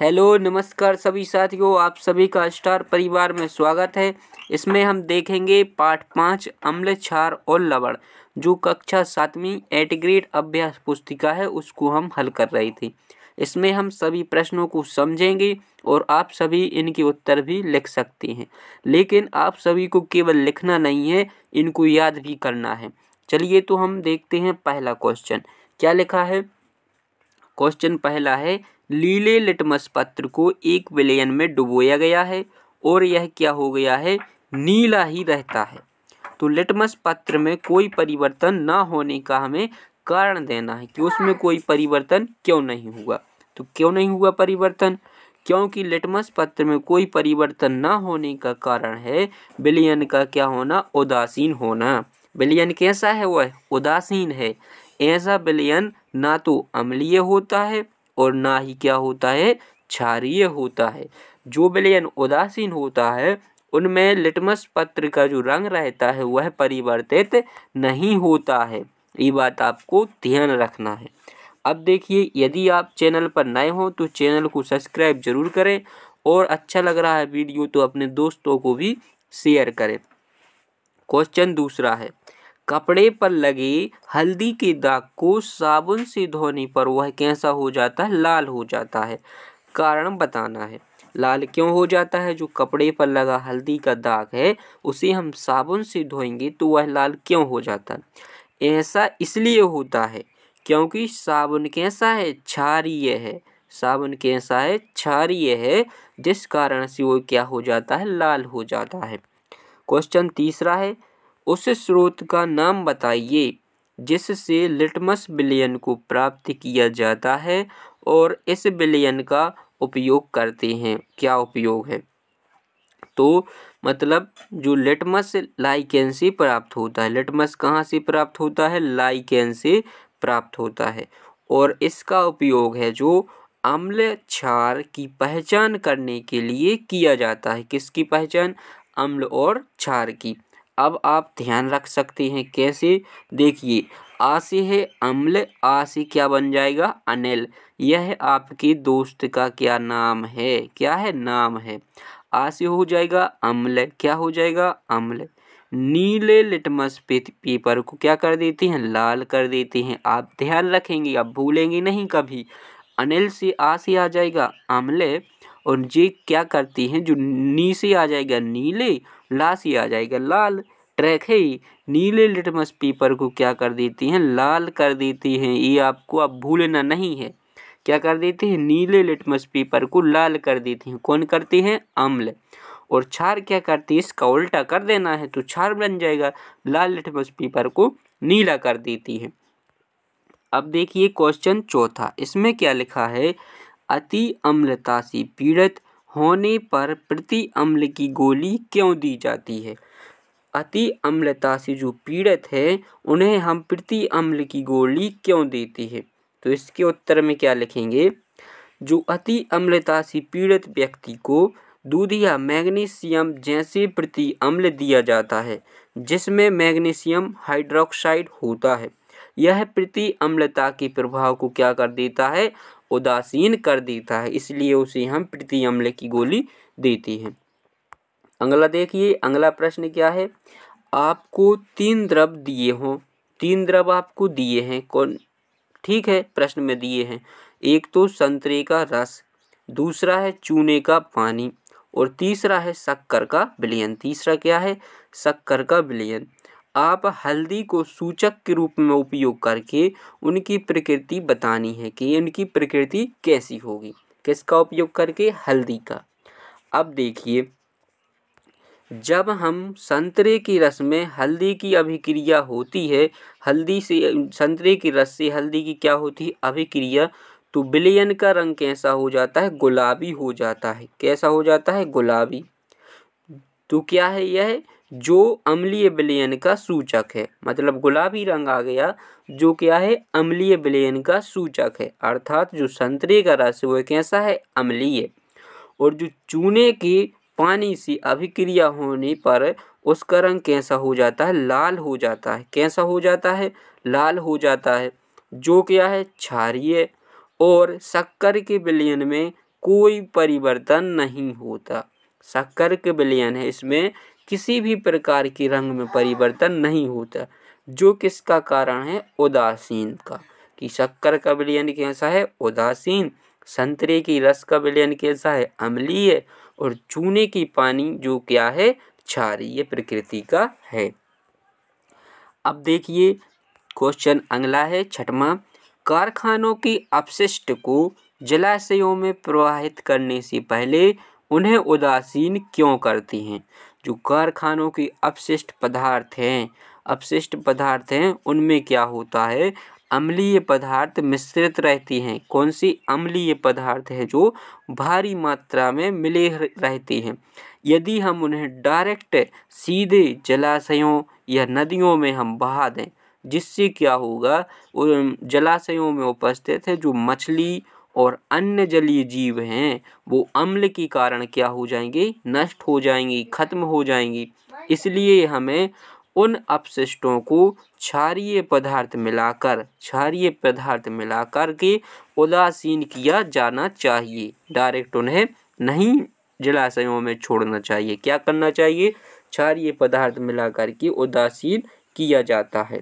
hello नमस्कार सभी साथियों आप सभी का स्टार परिवार में स्वागत है इसमें हम देखेंगे पाठ पाँच अम्ल क्षार और लवण जो कक्षा सातवीं एट ग्रेड अभ्यास पुस्तिका है उसको हम हल कर रहे थे इसमें हम सभी प्रश्नों को समझेंगे और आप सभी इनके उत्तर भी लिख सकते हैं लेकिन आप सभी को केवल लिखना नहीं है इनको याद भी करना है चलिए तो हम देखते हैं पहला क्वेश्चन क्या लिखा है क्वेश्चन पहला है लीले लिटमस पत्र को एक विलयन में डुबोया गया है और यह क्या हो गया है नीला ही रहता है तो लिटमस पत्र में कोई परिवर्तन ना होने का हमें कारण देना है कि उसमें कोई परिवर्तन क्यों नहीं हुआ तो क्यों नहीं हुआ परिवर्तन क्योंकि लिटमस पत्र में कोई परिवर्तन ना होने का कारण है विलयन का क्या होना उदासीन होना विलयन कैसा है वह उदासीन है ऐसा विलयन ना तो अम्लीय होता है और ना ही क्या होता है क्षारीय होता है जो विलयन उदासीन होता है उनमें लिटमस पत्र का जो रंग रहता है वह परिवर्तित नहीं होता है ये बात आपको ध्यान रखना है अब देखिए यदि आप चैनल पर नए हों तो चैनल को सब्सक्राइब जरूर करें और अच्छा लग रहा है वीडियो तो अपने दोस्तों को भी शेयर करें क्वेश्चन दूसरा है कपड़े पर लगी हल्दी के दाग को साबुन से धोने पर वह कैसा हो जाता है लाल हो जाता है कारण बताना है लाल क्यों हो जाता है जो कपड़े पर लगा हल्दी का दाग है उसे हम साबुन से धोएंगे तो वह लाल क्यों हो जाता है ऐसा इसलिए होता है क्योंकि साबुन कैसा है क्षारीय है साबुन कैसा है क्षारीय है जिस कारण से वो क्या हो जाता है लाल हो जाता है क्वेश्चन तीसरा है उस स्रोत का नाम बताइए जिससे लिटमस बिलियन को प्राप्त किया जाता है और इस बिलियन का उपयोग करते हैं क्या उपयोग है तो मतलब जो लिटमस लाइकेन से प्राप्त होता है लिटमस कहाँ से प्राप्त होता है लाइकेन से प्राप्त होता है और इसका उपयोग है जो अम्ल क्षार की पहचान करने के लिए किया जाता है किसकी पहचान अम्ल और क्षार की अब आप ध्यान रख सकते हैं कैसे देखिए आसी है अम्ल आसी क्या बन जाएगा अनिल यह आपके दोस्त का क्या नाम है क्या है नाम है आसी हो जाएगा अम्ल क्या हो जाएगा अम्ल नीले लिटमस पेपर को क्या कर देते हैं लाल कर देते हैं आप ध्यान रखेंगे आप भूलेंगे नहीं कभी अनिल से आसी आ जाएगा अम्ल और ये क्या करती हैं जो नी से आ जाएगा नीले लाश ही आ जाएगा लाल ट्रैक है ही नीले लिटमस पेपर को क्या कर देती हैं लाल कर देती हैं ये आपको आप भूलना नहीं है क्या कर देती हैं नीले लिटमस पेपर को लाल कर देती हैं कौन करती हैं अम्ल और छार क्या करती है इसका उल्टा कर देना है तो छार बन जाएगा लाल लिटमस पेपर को नीला कर देती है अब देखिए क्वेश्चन चौथा इसमें क्या लिखा है अति अम्लता से पीड़ित होने पर प्रति अम्ल की गोली क्यों दी जाती है अति अम्लता से जो पीड़ित है उन्हें हम प्रति अम्ल की गोली क्यों देते हैं तो इसके उत्तर में क्या लिखेंगे जो अति अम्लता से पीड़ित व्यक्ति को दूध या मैग्नीशियम जैसे प्रति अम्ल दिया जाता है जिसमें मैग्नीशियम हाइड्रोक्साइड होता है यह प्रति अम्लता के प्रभाव को क्या कर देता है उदासीन कर देता है इसलिए उसे हम प्रति अम्ल की गोली देती हैं अगला देखिए अगला प्रश्न क्या है आपको तीन द्रव दिए हों तीन द्रव आपको दिए हैं कौन ठीक है प्रश्न में दिए हैं एक तो संतरे का रस दूसरा है चूने का पानी और तीसरा है शक्कर का विलयन तीसरा क्या है शक्कर का विलयन आप हल्दी को सूचक के रूप में उपयोग करके उनकी प्रकृति बतानी है कि उनकी प्रकृति कैसी होगी किसका उपयोग करके हल्दी का अब देखिए जब हम संतरे की रस में हल्दी की अभिक्रिया होती है हल्दी से संतरे की रस से हल्दी की क्या होती है अभिक्रिया तो बिलियन का रंग कैसा हो जाता है गुलाबी हो जाता है कैसा हो जाता है गुलाबी तो क्या है यह जो अम्लीय विलयन का सूचक है मतलब गुलाबी रंग आ गया जो क्या है अम्लीय विलयन का सूचक है अर्थात जो संतरे का रस है वह कैसा है अम्लीय और जो चूने की पानी से अभिक्रिया होने पर उसका रंग कैसा हो जाता है लाल हो जाता है कैसा हो जाता है लाल हो जाता है जो क्या है क्षारीय और शक्कर के विलयन में कोई परिवर्तन नहीं होता शक्कर के विलयन है इसमें किसी भी प्रकार के रंग में परिवर्तन नहीं होता जो किसका कारण है उदासीन का कि शक्कर का विलयन कैसा है उदासीन संतरे की रस का विलयन कैसा है अम्लीय और चूने की पानी जो क्या है क्षारीय प्रकृति का है अब देखिए क्वेश्चन अगला है छठवा कारखानों की अपशिष्ट को जलाशयों में प्रवाहित करने से पहले उन्हें उदासीन क्यों करती हैं जो कारखानों के अपशिष्ट पदार्थ हैं अपशिष्ट पदार्थ हैं उनमें क्या होता है अम्लीय पदार्थ मिश्रित रहती हैं कौन सी अम्लीय पदार्थ है जो भारी मात्रा में मिले रहती हैं यदि हम उन्हें डायरेक्ट सीधे जलाशयों या नदियों में हम बहा दें जिससे क्या होगा जलाशयों में उपस्थित है जो मछली और अन्य जलीय जीव हैं वो अम्ल के कारण क्या हो जाएंगे नष्ट हो जाएंगी खत्म हो जाएंगी इसलिए हमें उन अपशिष्टों को क्षारीय पदार्थ मिलाकर क्षारीय पदार्थ मिलाकर के उदासीन किया जाना चाहिए डायरेक्ट उन्हें नहीं जलाशयों में छोड़ना चाहिए क्या करना चाहिए क्षारीय पदार्थ मिलाकर के उदासीन किया जाता है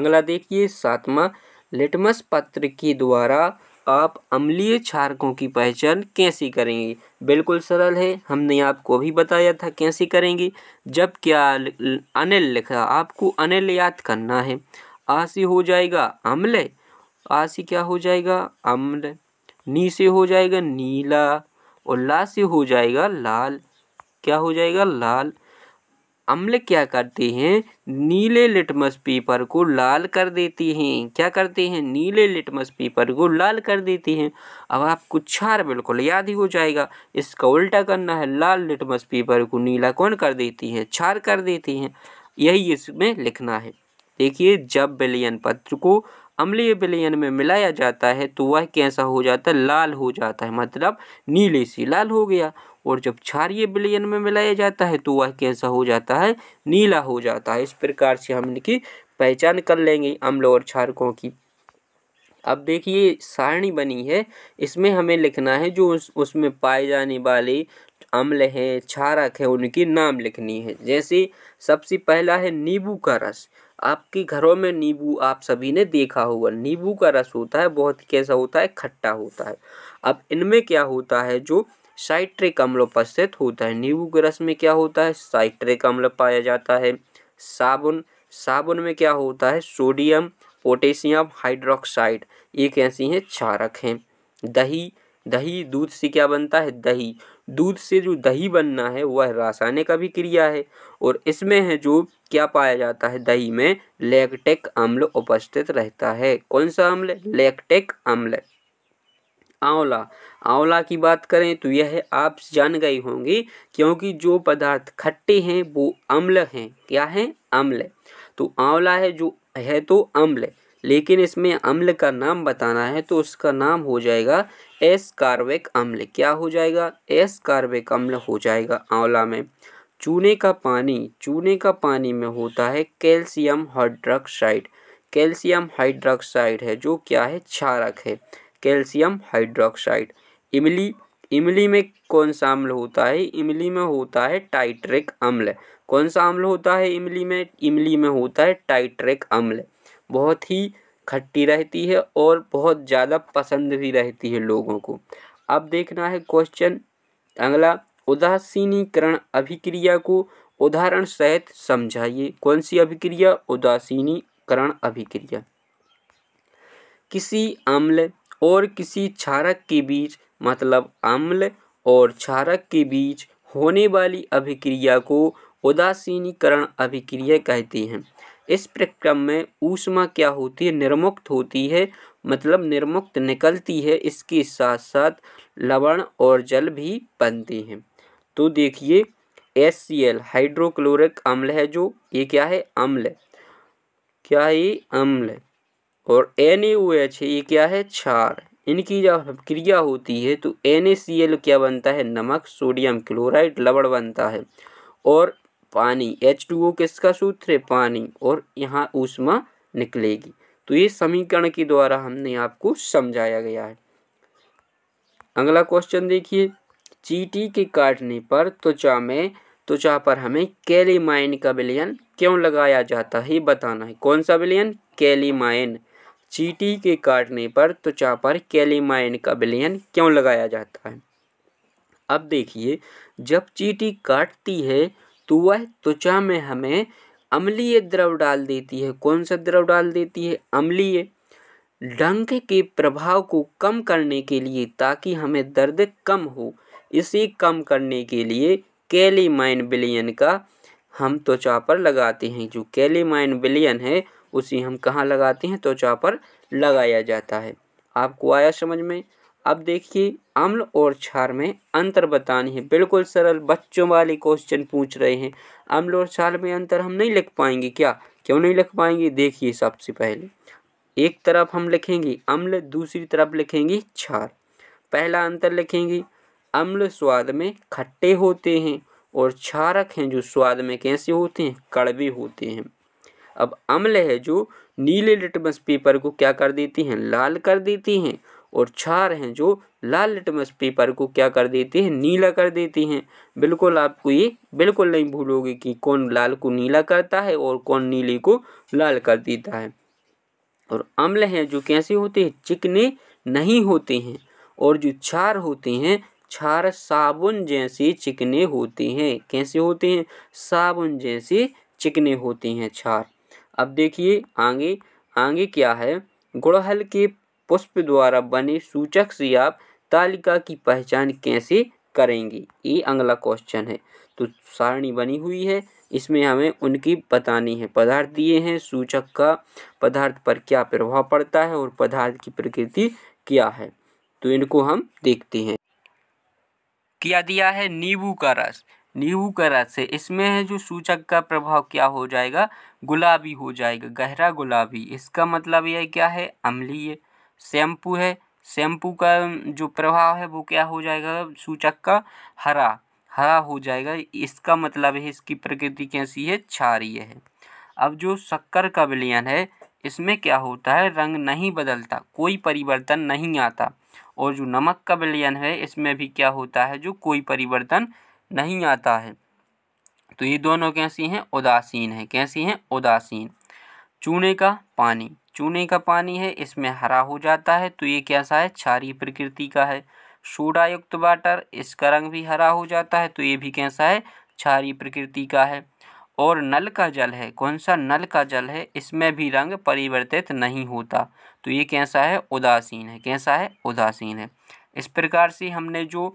अगला देखिए सातवां लिटमस पत्र के द्वारा आप अम्लीय क्षारकों की पहचान कैसे करेंगे बिल्कुल सरल है हमने आपको भी बताया था कैसे करेंगे जब क्या अनिल लिखा आपको अनिल याद करना है आसी हो जाएगा अम्ल आसी क्या हो जाएगा अम्ल नी से हो जाएगा नीला और ला से हो जाएगा लाल क्या हो जाएगा लाल अम्ल क्या करते हैं नीले लिटमस पेपर को लाल कर देते हैं क्या करते हैं नीले लिटमस पेपर को लाल कर देते हैं अब आपको क्षार बिल्कुल याद ही हो जाएगा इसका उल्टा करना है लाल लिटमस पेपर को नीला कौन कर देती है क्षार कर देती हैं यही इसमें लिखना है देखिए जब विलयन पत्र को अम्लीय विलयन में मिलाया जाता है तो वह कैसा हो जाता है लाल हो जाता है मतलब नीले से लाल हो गया और जब क्षारीय विलयन में मिलाया जाता है तो वह कैसा हो जाता है नीला हो जाता है इस प्रकार से हम इनकी पहचान कर लेंगे अम्ल और क्षारकों की अब देखिए सारणी बनी है इसमें हमें लिखना है जो उस उसमें पाए जाने वाले अम्ल हैं क्षारक है उनके नाम लिखनी है जैसे सबसे पहला है नींबू का रस आपके घरों में नींबू आप सभी ने देखा होगा नींबू का रस होता है बहुत कैसा होता है खट्टा होता है अब इनमें क्या होता है जो साइट्रिक अम्ल उपस्थित होता है नींबू के रस में क्या होता है साइट्रिक अम्ल पाया जाता है साबुन साबुन में क्या होता है सोडियम पोटेशियम हाइड्रोक्साइड एक ऐसी हैं क्षारक हैं दही दही दूध से क्या बनता है दही दूध से जो दही बनना है वह रासायनिक अभिक्रिया है और इसमें है जो क्या पाया जाता है दही में लेकटेक अम्ल उपस्थित रहता है कौन सा अम्ल लेकटेक अम्ल आंवला आंवला की बात करें तो यह आप जान गए होंगे क्योंकि जो पदार्थ खट्टे हैं वो अम्ल हैं क्या हैं अम्ल तो आंवला है जो है तो अम्ल लेकिन इसमें अम्ल का नाम बताना है तो उसका नाम हो जाएगा एस कार्बिक अम्ल क्या हो जाएगा एस कार्बिक अम्ल हो जाएगा आंवला में चूने का पानी चूने का पानी में होता है कैल्शियम हाइड्रोक्साइड कैल्शियम हाइड्रोक्साइड है जो क्या है क्षारक है कैल्शियम हाइड्रोक्साइड इमली इमली में कौन सा अम्ल होता है इमली में होता है टाइट्रिक अम्ल कौन सा अम्ल होता है इमली में इमली में होता है टाइट्रिक अम्ल बहुत ही खट्टी रहती है और बहुत ज़्यादा पसंद भी रहती है लोगों को अब देखना है क्वेश्चन अगला उदासीनीकरण अभिक्रिया को उदाहरण सहित समझाइए कौन सी अभिक्रिया उदासीनीकरण अभिक्रिया किसी अम्ल और किसी क्षारक के बीच मतलब अम्ल और क्षारक के बीच होने वाली अभिक्रिया को उदासीनीकरण अभिक्रिया कहते हैं इस प्रक्रम में ऊष्मा क्या होती है निर्मुक्त होती है मतलब निर्मुक्त निकलती है इसके साथ साथ लवण और जल भी बनते हैं तो देखिए एस सी एल हाइड्रोक्लोरिक अम्ल है जो ये क्या है अम्ल क्या है ये अम्ल और एन एच है ये क्या है क्षार इनकी जब क्रिया होती है तो एन क्या बनता है नमक सोडियम क्लोराइड लवण बनता है और पानी एच टू ओ किसका सूत्र है पानी और यहाँ ऊष्मा निकलेगी तो ये समीकरण के द्वारा हमने आपको समझाया गया है अगला क्वेश्चन देखिए चीटी के काटने पर त्वचा में त्वचा पर हमें कैलीमाइन का विलयन क्यों लगाया जाता है बताना है कौन सा विलयन कैलीमाइन चीटी के काटने पर त्वचा पर कैलीमाइन का विलयन क्यों लगाया जाता है अब देखिए जब चीटी काटती है तो वह त्वचा में हमें अम्लीय द्रव डाल देती है कौन सा द्रव डाल देती है अम्लीय डंक के प्रभाव को कम करने के लिए ताकि हमें दर्द कम हो इसे कम करने के लिए कैलीमाइन बिलियन का हम त्वचा पर लगाते हैं जो कैलीमाइन बिलियन है उसे हम कहाँ लगाते हैं त्वचा पर लगाया जाता है आपको आया समझ में अब देखिए अम्ल और क्षार में अंतर बतानी है बिल्कुल सरल बच्चों वाले क्वेश्चन पूछ रहे हैं अम्ल और क्षार में अंतर हम नहीं लिख पाएंगे क्या क्यों नहीं लिख पाएंगे देखिए सबसे पहले एक तरफ हम लिखेंगे अम्ल दूसरी तरफ लिखेंगे क्षार पहला अंतर लिखेंगे अम्ल स्वाद में खट्टे होते हैं और क्षारक हैं जो स्वाद में कैसे होते हैं कड़वे होते हैं अब अम्ल है जो नीले लिटमस पेपर को क्या कर देती हैं लाल कर देती हैं और क्षार हैं जो लाल लिटमस पेपर को क्या कर देते हैं नीला कर देते हैं बिल्कुल आपको ये बिल्कुल नहीं भूलोगे कि कौन लाल को नीला करता है और कौन नीले को लाल कर देता है और अम्ल हैं जो कैसे होते हैं चिकने नहीं होते हैं और जो क्षार होते हैं क्षार साबुन जैसे चिकने होते हैं कैसे होते हैं साबुन जैसे चिकने होते हैं क्षार अब देखिए आगे आगे क्या है गुड़हल के पुष्प द्वारा बने सूचक से आप तालिका की पहचान कैसे करेंगे ये अगला क्वेश्चन है तो सारणी बनी हुई है इसमें हमें उनकी बतानी है पदार्थ दिए हैं सूचक का पदार्थ पर क्या प्रभाव पड़ता है और पदार्थ की प्रकृति क्या है तो इनको हम देखते हैं क्या दिया है नींबू का रस नींबू का रस है इसमें है जो सूचक का प्रभाव क्या हो जाएगा गुलाबी हो जाएगा गहरा गुलाबी इसका मतलब यह क्या है अम्लीय शैम्पू है शैम्पू का जो प्रभाव है वो क्या हो जाएगा सूचक का हरा हरा हो जाएगा इसका मतलब है इसकी प्रकृति कैसी है क्षारीय है अब जो शक्कर का विलयन है इसमें क्या होता है रंग नहीं बदलता कोई परिवर्तन नहीं आता और जो नमक का विलयन है इसमें भी क्या होता है जो कोई परिवर्तन नहीं आता है तो ये दोनों कैसी हैं उदासीन है कैसी हैं उदासीन चूने का पानी चूने का पानी है इसमें हरा हो जाता है तो ये कैसा है क्षारीय प्रकृति का है युक्त वाटर इसका रंग भी हरा हो जाता है तो ये भी कैसा है क्षारीय प्रकृति का है और नल का जल है कौन सा नल का जल है इसमें भी रंग परिवर्तित नहीं होता तो ये कैसा है उदासीन है कैसा है उदासीन है इस प्रकार से हमने जो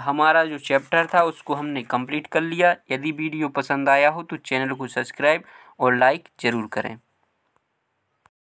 हमारा जो चैप्टर था उसको हमने कंप्लीट कर लिया यदि वीडियो पसंद आया हो तो चैनल को सब्सक्राइब और लाइक ज़रूर करें